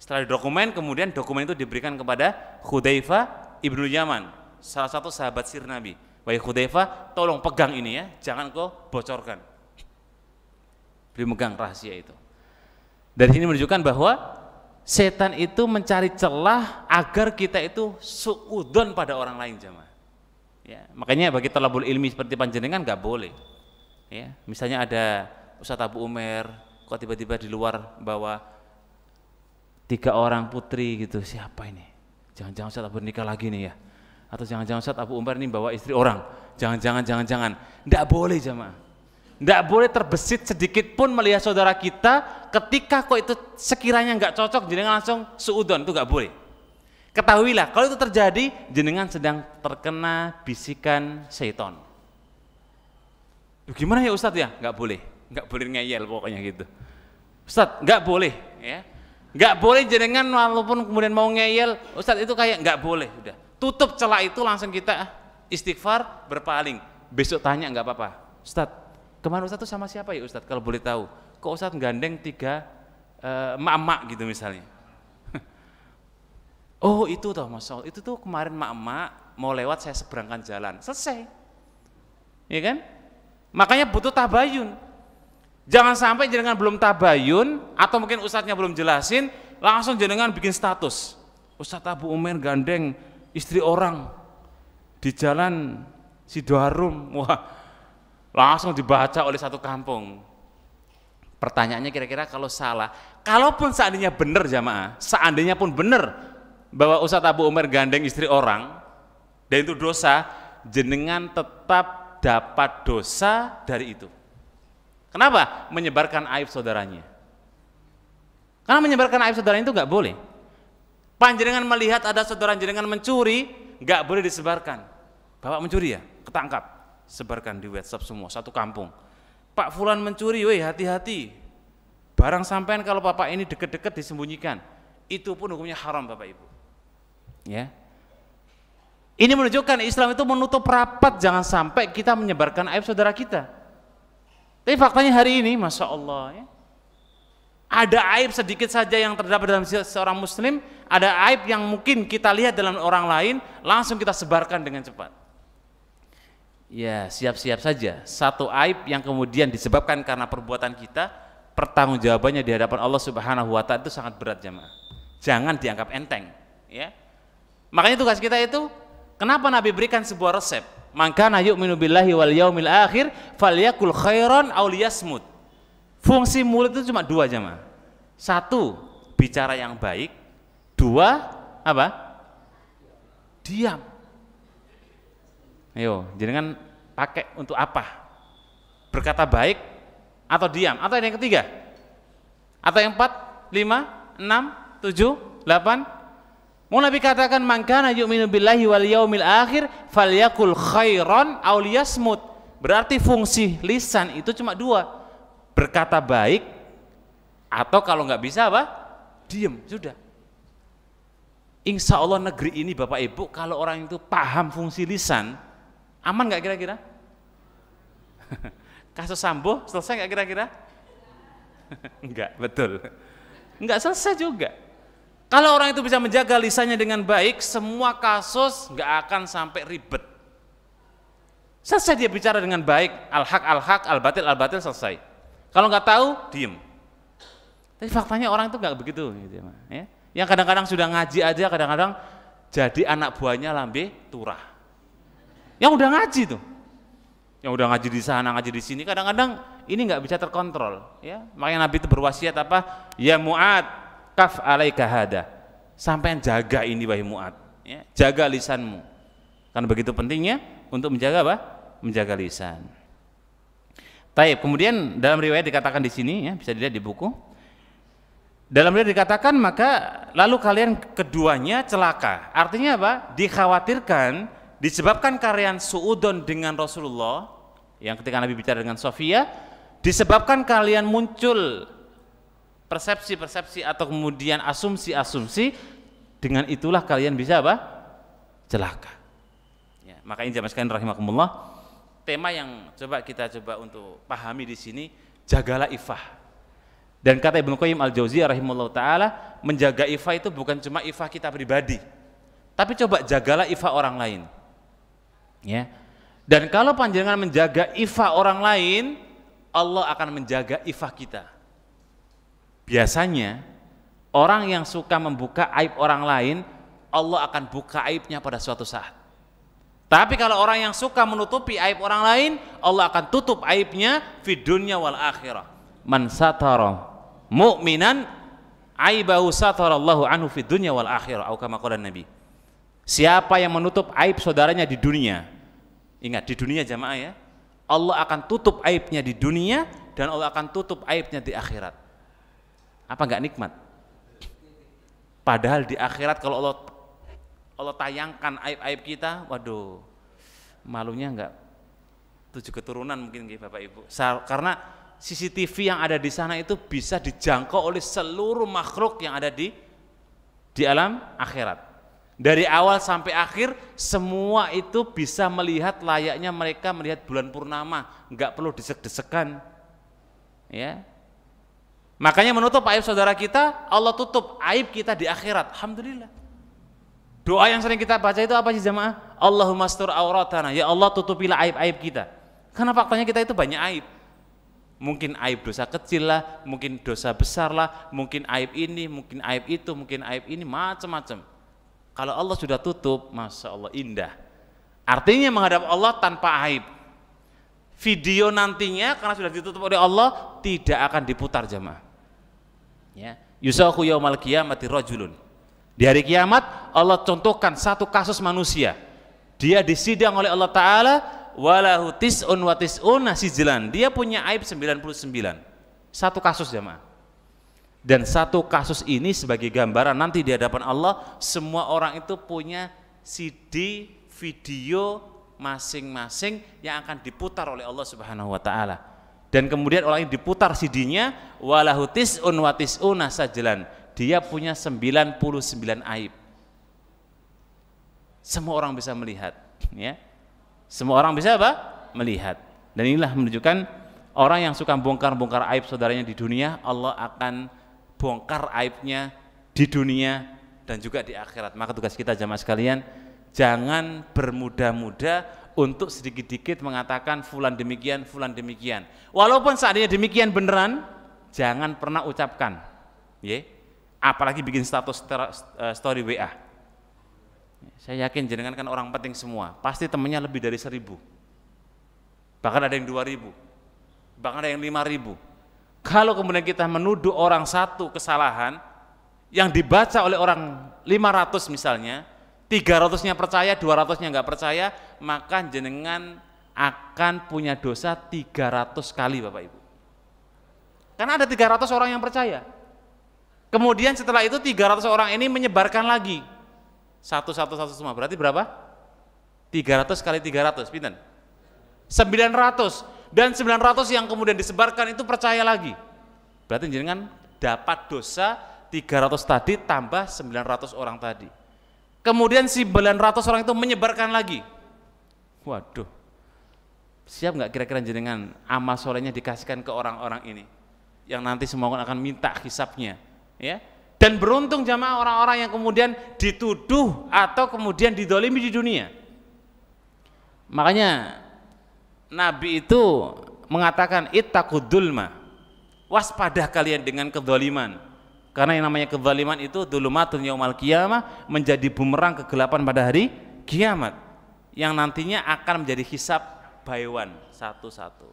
Speaker 1: Setelah di dokumen, kemudian dokumen itu diberikan kepada Hudayfa Ibnu Yaman, salah satu sahabat sir Nabi. Wahai Hudayfa, tolong pegang ini ya, jangan kau bocorkan. beri megang rahasia itu. Dari sini menunjukkan bahwa setan itu mencari celah agar kita itu suudon pada orang lain jamaah. Ya, makanya bagi telabul ilmi seperti panjenengan nggak boleh. Ya, misalnya ada Ustadz Abu umar, kok tiba-tiba di luar bawa tiga orang putri gitu, siapa ini? Jangan-jangan Ustadz Abu nikah lagi nih ya? Atau jangan-jangan Ustadz Abu Umar ini bawa istri orang? Jangan-jangan, jangan-jangan, nggak boleh jamaah tidak boleh terbesit sedikit pun melihat saudara kita ketika kok itu sekiranya nggak cocok jenengan langsung suudon itu nggak boleh. Ketahuilah kalau itu terjadi jenengan sedang terkena bisikan setan. Gimana ya Ustadz ya? Nggak boleh, nggak boleh ngeyel pokoknya gitu. Ustadz nggak boleh ya, nggak boleh jenengan walaupun kemudian mau ngeyel, Ustadz itu kayak nggak boleh udah. Tutup celah itu langsung kita ah, istighfar berpaling. Besok tanya nggak apa-apa, Ustadz Kemarin Ustadz itu sama siapa ya Ustadz kalau boleh tahu? Kok Ustadz gandeng tiga eh, emak-emak uh, gitu misalnya? oh itu toh Mas Saul, itu tuh kemarin emak-emak mau lewat saya seberangkan jalan, selesai. Ya kan? Makanya butuh tabayun. Jangan sampai jenengan belum tabayun atau mungkin ustadznya belum jelasin, langsung jenengan bikin status. Ustadz Abu Umar gandeng istri orang di jalan Sidoarum. Wah, Langsung dibaca oleh satu kampung. Pertanyaannya kira-kira kalau salah, kalaupun seandainya benar jamaah, seandainya pun benar bahwa Ustaz Abu Umar gandeng istri orang, dan itu dosa, jenengan tetap dapat dosa dari itu. Kenapa? Menyebarkan aib saudaranya. Karena menyebarkan aib saudaranya itu nggak boleh. Panjenengan melihat ada saudara jenengan mencuri, nggak boleh disebarkan. Bapak mencuri ya, ketangkap sebarkan di WhatsApp semua satu kampung. Pak Fulan mencuri, woi hati-hati. Barang sampean kalau bapak ini deket-deket disembunyikan, itu pun hukumnya haram bapak ibu. Ya. Ini menunjukkan Islam itu menutup rapat, jangan sampai kita menyebarkan aib saudara kita. Tapi faktanya hari ini, masya Allah, ya, ada aib sedikit saja yang terdapat dalam seorang muslim, ada aib yang mungkin kita lihat dalam orang lain, langsung kita sebarkan dengan cepat. Ya, siap-siap saja. Satu aib yang kemudian disebabkan karena perbuatan kita, pertanggungjawabannya di hadapan Allah Subhanahu wa taala itu sangat berat jemaah. Jangan dianggap enteng, ya. Makanya tugas kita itu kenapa Nabi berikan sebuah resep? Maka nayyuk minubillahi wal yaumil akhir falyakul khairan aw liyasmut. Fungsi mulut itu cuma dua jemaah. Satu, bicara yang baik. Dua, apa? Diam Ayo, jenengan pakai untuk apa? Berkata baik atau diam? Atau ada yang ketiga? Atau yang empat, lima, enam, tujuh, delapan? Mau Nabi katakan mangkana yu'minu billahi wal yaumil akhir falyakul khairan aw liyasmut. Berarti fungsi lisan itu cuma dua. Berkata baik atau kalau nggak bisa apa? Diam, sudah. Insya Allah negeri ini Bapak Ibu kalau orang itu paham fungsi lisan, Aman nggak kira-kira? Kasus Sambo selesai nggak kira-kira? Enggak, betul. Enggak selesai juga. Kalau orang itu bisa menjaga lisannya dengan baik, semua kasus nggak akan sampai ribet. Selesai dia bicara dengan baik, al-haq, al-haq, al-batil, al-batil, selesai. Kalau nggak tahu, diem. Tapi faktanya orang itu nggak begitu. Gitu, ya. Yang ya, kadang-kadang sudah ngaji aja, kadang-kadang jadi anak buahnya lambe turah yang udah ngaji tuh yang udah ngaji di sana ngaji di sini kadang-kadang ini nggak bisa terkontrol ya makanya Nabi itu berwasiat apa ya muat kaf alaika hada sampai jaga ini wahai muat ya jaga lisanmu karena begitu pentingnya untuk menjaga apa menjaga lisan Taib. Kemudian dalam riwayat dikatakan di sini ya, bisa dilihat di buku. Dalam riwayat dikatakan maka lalu kalian keduanya celaka. Artinya apa? Dikhawatirkan disebabkan kalian suudon dengan Rasulullah yang ketika Nabi bicara dengan Sofia disebabkan kalian muncul persepsi-persepsi atau kemudian asumsi-asumsi dengan itulah kalian bisa apa? celaka ya, maka ini jamaah sekalian rahimakumullah tema yang coba kita coba untuk pahami di sini jagalah ifah dan kata Ibnu Qayyim Al-Jauziyah rahimahullah taala menjaga ifah itu bukan cuma ifah kita pribadi tapi coba jagalah ifah orang lain Ya. Dan kalau panjenengan menjaga ifa orang lain, Allah akan menjaga ifa kita. Biasanya orang yang suka membuka aib orang lain, Allah akan buka aibnya pada suatu saat. Tapi kalau orang yang suka menutupi aib orang lain, Allah akan tutup aibnya di dunia wal akhirah. Man satara mu'minan aibahu Allahu anhu fi dunya wal akhirah. Atau kama qala Nabi. Siapa yang menutup aib saudaranya di dunia? Ingat di dunia jamaah ya. Allah akan tutup aibnya di dunia dan Allah akan tutup aibnya di akhirat. Apa enggak nikmat? Padahal di akhirat kalau Allah Allah tayangkan aib-aib kita, waduh, malunya nggak tujuh keturunan mungkin gitu Bapak Ibu. Karena CCTV yang ada di sana itu bisa dijangkau oleh seluruh makhluk yang ada di di alam akhirat dari awal sampai akhir semua itu bisa melihat layaknya mereka melihat bulan purnama, nggak perlu desek-desekan. Ya. Makanya menutup aib saudara kita, Allah tutup aib kita di akhirat. Alhamdulillah. Doa yang sering kita baca itu apa sih jemaah? Allahumma astur auratana, ya Allah tutupilah aib-aib kita. Karena faktanya kita itu banyak aib. Mungkin aib dosa kecil lah, mungkin dosa besar lah, mungkin aib ini, mungkin aib itu, mungkin aib ini, macam-macam kalau Allah sudah tutup, masya Allah indah. Artinya menghadap Allah tanpa aib. Video nantinya karena sudah ditutup oleh Allah tidak akan diputar jemaah. Ya, Yusaku yaumal kiamati rojulun. Di hari kiamat Allah contohkan satu kasus manusia. Dia disidang oleh Allah Taala walahu tis'un wa Dia punya aib 99. Satu kasus jemaah. Dan satu kasus ini sebagai gambaran nanti di hadapan Allah semua orang itu punya CD video masing-masing yang akan diputar oleh Allah Subhanahu wa taala. Dan kemudian orang ini diputar CD-nya walahutis unwatis watis sajalan. Dia punya 99 aib. Semua orang bisa melihat, ya. Semua orang bisa apa? Melihat. Dan inilah menunjukkan orang yang suka bongkar-bongkar aib saudaranya di dunia, Allah akan bongkar aibnya di dunia dan juga di akhirat. Maka tugas kita jamaah sekalian, jangan bermuda-muda untuk sedikit sedikit mengatakan fulan demikian, fulan demikian. Walaupun seandainya demikian beneran, jangan pernah ucapkan. Ya. Apalagi bikin status eh, story WA. Saya yakin jenengan kan orang penting semua, pasti temennya lebih dari seribu. Bahkan ada yang dua ribu, bahkan ada yang lima ribu. Kalau kemudian kita menuduh orang satu kesalahan yang dibaca oleh orang 500 misalnya, 300-nya percaya, 200-nya nggak percaya, maka jenengan akan punya dosa 300 kali Bapak Ibu. Karena ada 300 orang yang percaya. Kemudian setelah itu 300 orang ini menyebarkan lagi. Satu, satu, satu semua. Berarti berapa? 300 kali 300, pinten? 900 dan 900 yang kemudian disebarkan itu percaya lagi. Berarti jenengan dapat dosa 300 tadi tambah 900 orang tadi. Kemudian si 900 orang itu menyebarkan lagi. Waduh, siap nggak kira-kira jenengan amal solehnya dikasihkan ke orang-orang ini? Yang nanti semua akan minta hisapnya. Ya, dan beruntung jamaah orang-orang yang kemudian dituduh atau kemudian didolimi di dunia. Makanya Nabi itu mengatakan ittaqudzulma. waspada kalian dengan kedoliman. Karena yang namanya kedoliman itu dulumatun yaumal qiyamah menjadi bumerang kegelapan pada hari kiamat yang nantinya akan menjadi hisap one satu-satu.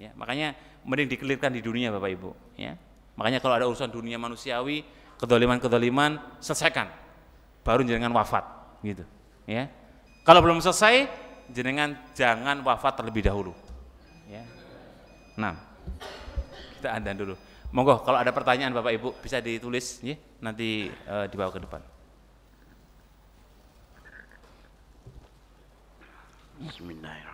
Speaker 1: Ya, makanya mending dikelirkan di dunia Bapak Ibu, ya. Makanya kalau ada urusan dunia manusiawi, kedoliman-kedoliman selesaikan baru jangan wafat gitu, ya. Kalau belum selesai, jenengan jangan wafat terlebih dahulu. Ya. Nah, kita andan dulu. Monggo kalau ada pertanyaan Bapak Ibu bisa ditulis ya, nanti e, dibawa ke depan. Bismillahirrahmanirrahim.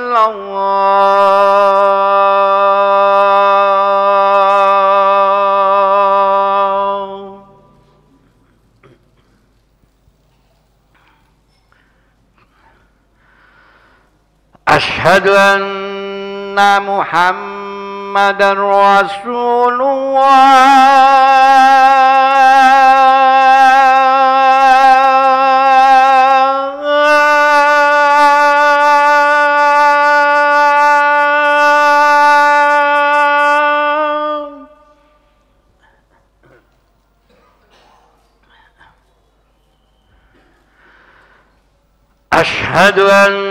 Speaker 2: أشهد ان محمدا رسول الله أشهد أن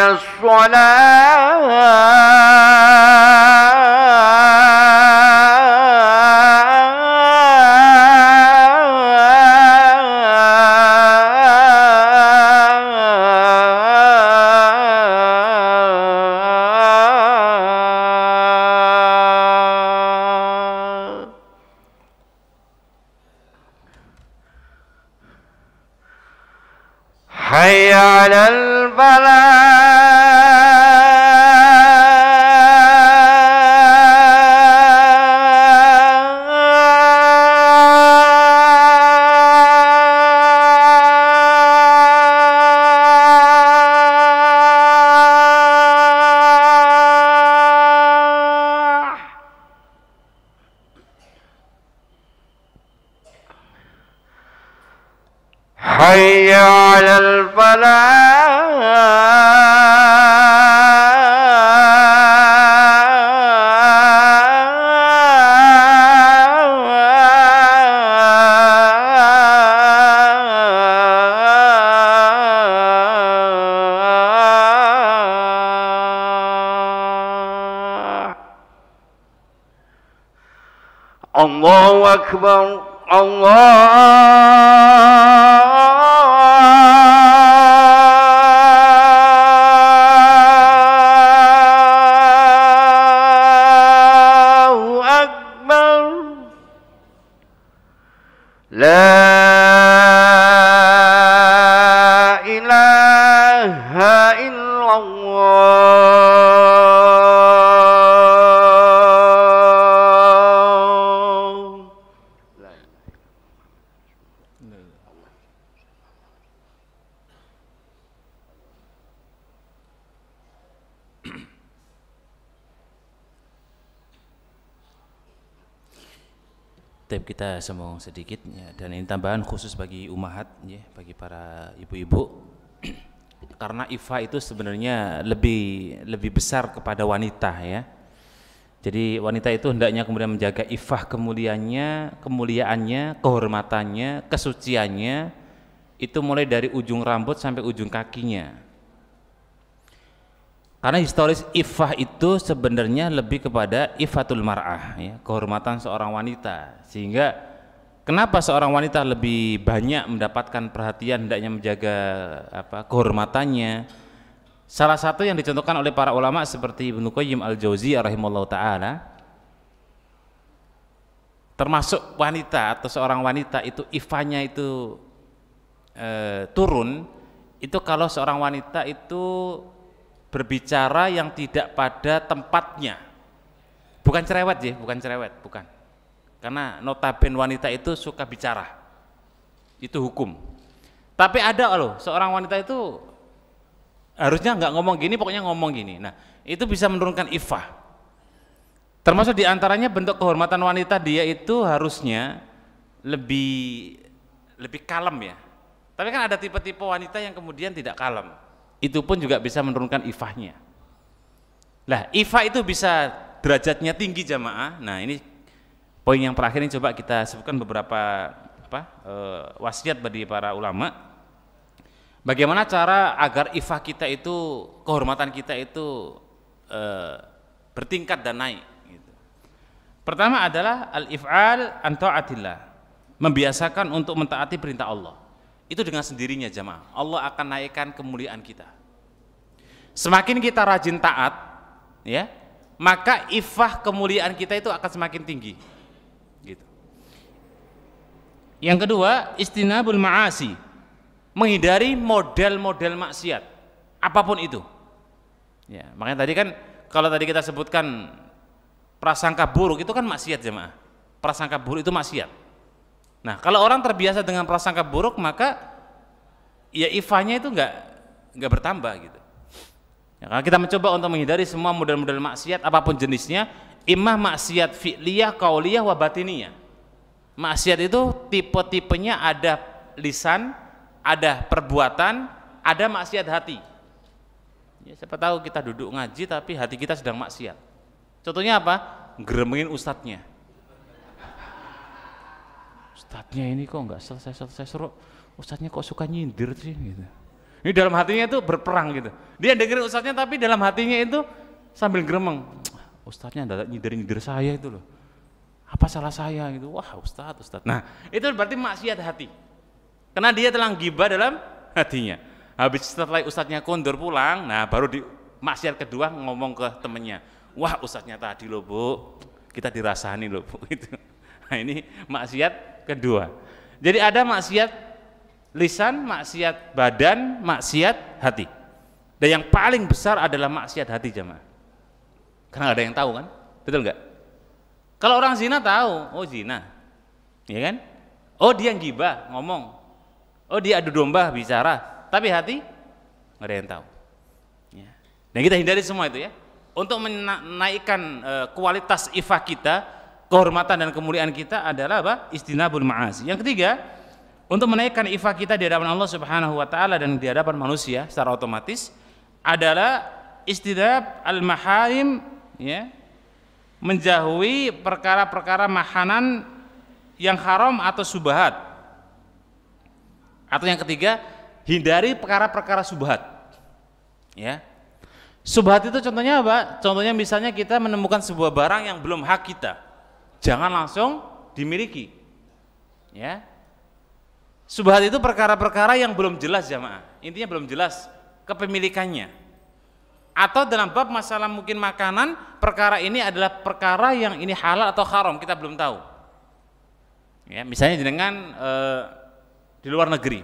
Speaker 2: على الصلاة
Speaker 1: kita sambung sedikit ya, dan ini tambahan khusus bagi umahat ya, bagi para ibu-ibu karena ifa itu sebenarnya lebih lebih besar kepada wanita ya. Jadi wanita itu hendaknya kemudian menjaga ifah kemuliaannya, kemuliaannya, kehormatannya, kesuciannya itu mulai dari ujung rambut sampai ujung kakinya. Karena historis ifah itu sebenarnya lebih kepada ifatul mar'ah, ya, kehormatan seorang wanita. Sehingga kenapa seorang wanita lebih banyak mendapatkan perhatian hendaknya menjaga apa kehormatannya? Salah satu yang dicontohkan oleh para ulama seperti Ibnu Qayyim Al-Jauzi rahimullah taala termasuk wanita atau seorang wanita itu ifahnya itu e, turun itu kalau seorang wanita itu berbicara yang tidak pada tempatnya. Bukan cerewet ya, bukan cerewet, bukan. Karena notaben wanita itu suka bicara. Itu hukum. Tapi ada loh, seorang wanita itu harusnya nggak ngomong gini, pokoknya ngomong gini. Nah, itu bisa menurunkan ifah. Termasuk diantaranya bentuk kehormatan wanita dia itu harusnya lebih lebih kalem ya. Tapi kan ada tipe-tipe wanita yang kemudian tidak kalem itu pun juga bisa menurunkan ifahnya. Lah, ifah itu bisa derajatnya tinggi jamaah. Nah, ini poin yang terakhir ini coba kita sebutkan beberapa apa e, wasiat bagi para ulama. Bagaimana cara agar ifah kita itu kehormatan kita itu e, bertingkat dan naik. Gitu. Pertama adalah al-if'al anto membiasakan untuk mentaati perintah Allah. Itu dengan sendirinya jemaah Allah akan naikkan kemuliaan kita. Semakin kita rajin taat, ya, maka ifah kemuliaan kita itu akan semakin tinggi. Gitu. Yang kedua, istinabul ma'asi. Menghindari model-model maksiat, apapun itu. Ya, makanya tadi kan kalau tadi kita sebutkan prasangka buruk itu kan maksiat jemaah. Prasangka buruk itu maksiat Nah, kalau orang terbiasa dengan prasangka buruk maka ya ifanya itu enggak enggak bertambah gitu. Ya, kalau kita mencoba untuk menghindari semua model-model maksiat apapun jenisnya, imah maksiat fi'liyah, qauliyah wa batiniyah. Maksiat itu tipe-tipenya ada lisan, ada perbuatan, ada maksiat hati. Ya, siapa tahu kita duduk ngaji tapi hati kita sedang maksiat. Contohnya apa? geremengin ustadznya Ustadznya ini kok nggak selesai-selesai seru, ustadznya kok suka nyindir sih gitu. Ini dalam hatinya itu berperang gitu. Dia dengerin ustadznya tapi dalam hatinya itu sambil geremeng Ustadznya ada nyindir-nyindir saya itu loh. Apa salah saya gitu. Wah ustadz, ustadz. Nah itu berarti maksiat hati. Karena dia telah gibah dalam hatinya. Habis setelah ustadznya kondur pulang, nah baru di maksiat kedua ngomong ke temennya. Wah ustadznya tadi loh bu, kita dirasani loh bu. Gitu. Nah ini maksiat kedua. Jadi ada maksiat lisan, maksiat badan, maksiat hati. Dan yang paling besar adalah maksiat hati jemaah. Karena ada yang tahu kan? Betul nggak? Kalau orang zina tahu, oh zina. Ya kan? Oh dia yang gibah, ngomong. Oh dia adu domba bicara, tapi hati nggak ada yang tahu. Ya. Dan kita hindari semua itu ya. Untuk menaikkan eh, kualitas ifah kita, kehormatan dan kemuliaan kita adalah apa? Istinabul ma'asi. Yang ketiga, untuk menaikkan ifa kita di hadapan Allah Subhanahu wa taala dan di hadapan manusia secara otomatis adalah istinab al-maharim ya. Menjauhi perkara-perkara mahanan yang haram atau subhat. Atau yang ketiga, hindari perkara-perkara subhat. Ya. Subhat itu contohnya apa? Contohnya misalnya kita menemukan sebuah barang yang belum hak kita jangan langsung dimiliki. Ya. Subhat itu perkara-perkara yang belum jelas jamaah. Intinya belum jelas kepemilikannya. Atau dalam bab masalah mungkin makanan, perkara ini adalah perkara yang ini halal atau haram, kita belum tahu. Ya, misalnya dengan e, eh, di luar negeri.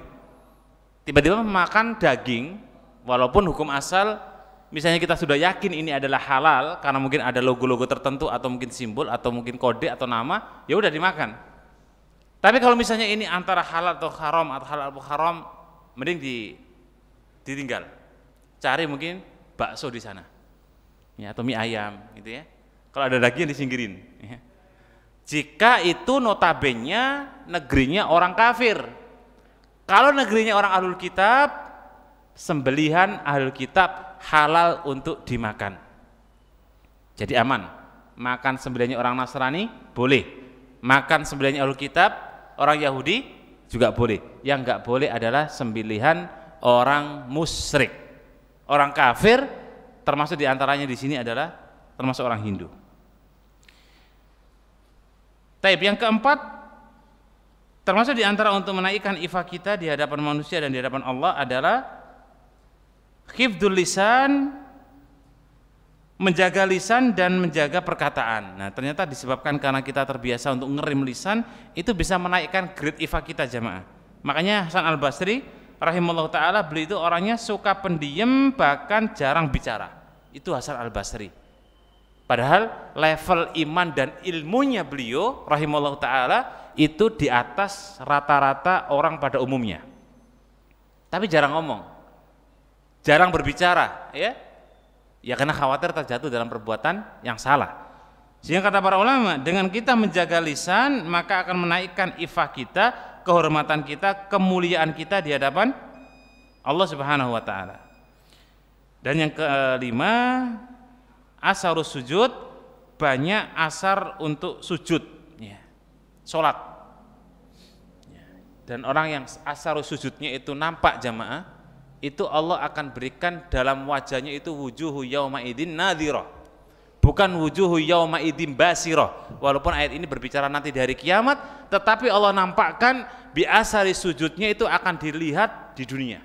Speaker 1: Tiba-tiba makan daging walaupun hukum asal misalnya kita sudah yakin ini adalah halal karena mungkin ada logo-logo tertentu atau mungkin simbol atau mungkin kode atau nama, ya udah dimakan. Tapi kalau misalnya ini antara halal atau haram atau halal atau haram, mending di, ditinggal. Cari mungkin bakso di sana, ya atau mie ayam, gitu ya. Kalau ada daging disingkirin. Ya. Jika itu notabene negerinya orang kafir, kalau negerinya orang ahlul kitab, sembelihan ahlul kitab halal untuk dimakan. Jadi aman. Makan sembelihnya orang Nasrani boleh. Makan sembelihnya Alkitab orang Yahudi juga boleh. Yang enggak boleh adalah sembilihan orang musyrik. Orang kafir termasuk diantaranya di sini adalah termasuk orang Hindu. Taib yang keempat Termasuk diantara untuk menaikkan ifa kita di hadapan manusia dan di hadapan Allah adalah hifdul lisan menjaga lisan dan menjaga perkataan. Nah, ternyata disebabkan karena kita terbiasa untuk ngerim lisan, itu bisa menaikkan grade ifa kita jemaah. Makanya Hasan Al Basri rahimullah taala beliau itu orangnya suka pendiam bahkan jarang bicara. Itu Hasan Al Basri. Padahal level iman dan ilmunya beliau rahimullah taala itu di atas rata-rata orang pada umumnya. Tapi jarang ngomong jarang berbicara, ya. Ya karena khawatir terjatuh dalam perbuatan yang salah. Sehingga kata para ulama, dengan kita menjaga lisan, maka akan menaikkan ifah kita, kehormatan kita, kemuliaan kita di hadapan Allah Subhanahu wa taala. Dan yang kelima, asar sujud banyak asar untuk sujud, ya. sholat ya. Dan orang yang asar sujudnya itu nampak jamaah, itu Allah akan berikan dalam wajahnya itu wujuhu yauma idin nadhirah bukan wujuhu yauma idin basirah walaupun ayat ini berbicara nanti dari kiamat tetapi Allah nampakkan biasari sujudnya itu akan dilihat di dunia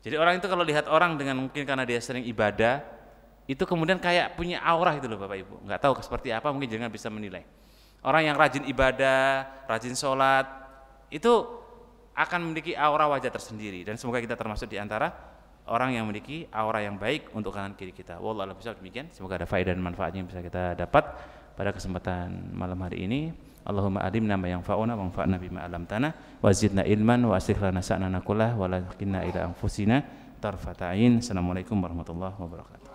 Speaker 1: jadi orang itu kalau lihat orang dengan mungkin karena dia sering ibadah itu kemudian kayak punya aura itu loh Bapak Ibu nggak tahu seperti apa mungkin jangan bisa menilai orang yang rajin ibadah rajin sholat itu akan memiliki aura wajah tersendiri dan semoga kita termasuk di antara orang yang memiliki aura yang baik untuk kanan kiri kita. Wallahualam bisa demikian. Semoga ada faedah dan manfaatnya yang bisa kita dapat pada kesempatan malam hari ini. Allahumma Nama yang fauna wa fa'na bima tanah. wa zidna ilman wa aslih lana sa'nana kullah wa la taqina ila anfusina tarfata'in. Assalamualaikum warahmatullahi wabarakatuh.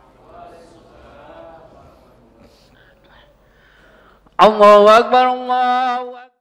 Speaker 2: Allahu akbar Allahu akbar